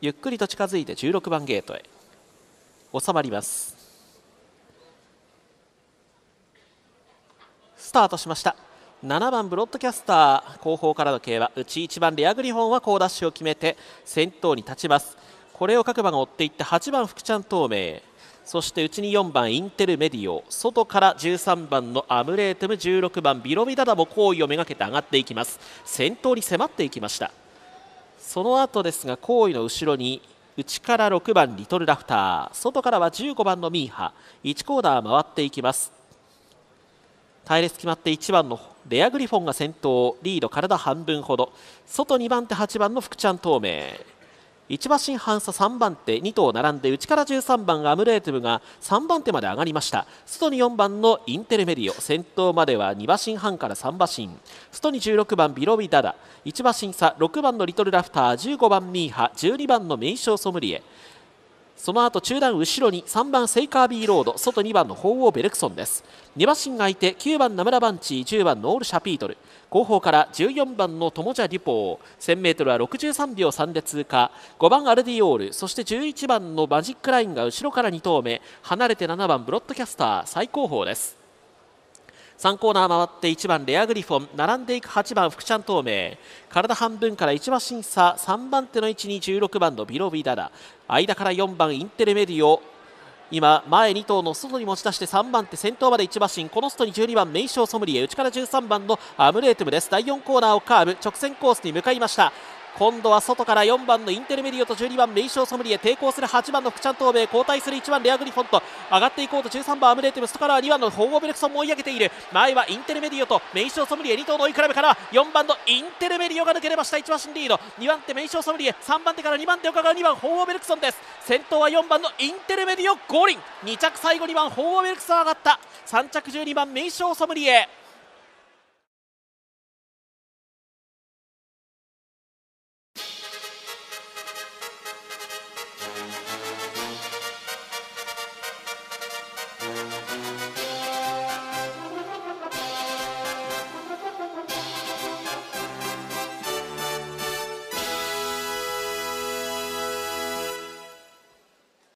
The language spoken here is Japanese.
ゆっくりと近づいて16番ゲートへ収まりますスタートしました7番ブロッドキャスター後方からの競馬内1番レアグリフォンは好ダッシュを決めて先頭に立ちますこれを各馬が追っていって8番福ちゃん透明そして内に4番インテルメディオ外から13番のアムレートム16番ビロビダダも好位をめがけて上がっていきます先頭に迫っていきましたその後ですが後位の後ろに内から6番リトルラフター外からは15番のミーハ1コーナー回っていきます隊列決まって1番のレアグリフォンが先頭リード体半分ほど外2番手8番の福ちゃん透明1馬身半差3番手2頭並んで内から13番アムレーテブが3番手まで上がりました外に4番のインテルメディオ先頭までは2馬身半から3馬身外に16番ビロビダダ1馬身差6番のリトルラフター15番ミーハ12番のメイショーソムリエその後中段後ろに3番セイカービーロード外2番の鳳凰ベルクソンです2馬身がいて9番ナムラバンチー10番ノールシャピートル後方から14番のトモジャ・リポー 1000m は63秒3で通過5番アルディオールそして11番のマジックラインが後ろから2頭目離れて7番ブロッドキャスター最高峰です3コーナー回って1番レアグリフォン並んでいく8番福ちゃん透明体半分から1馬審査3番手の位置に16番のビロビダダ間から4番インテレメディオ今前2頭の外に持ち出して3番手先頭まで1馬身この外に12番名称ソムリエ内から13番のアムレートムです第4コーナーをカーブ直線コースに向かいました今度は外から4番のインテルメディオと12番メイショーソムリエ抵抗する8番の福ちゃん東米交代する1番レアグリフォンと上がっていこうと13番アムレーティムストからは2番のホーゴベルクソンも追い上げている前はインテルメディオとメイショーソムリエ2頭の追い比べから4番のインテルメディオが抜けれました1番新リード2番手メイショーソムリエ3番手から2番手をかう2番ホーゴベルクソンです先頭は4番のインテルメディオゴ輪リン2着最後2番ホーゴベルクソン上がった3着12番メイショーソムリエ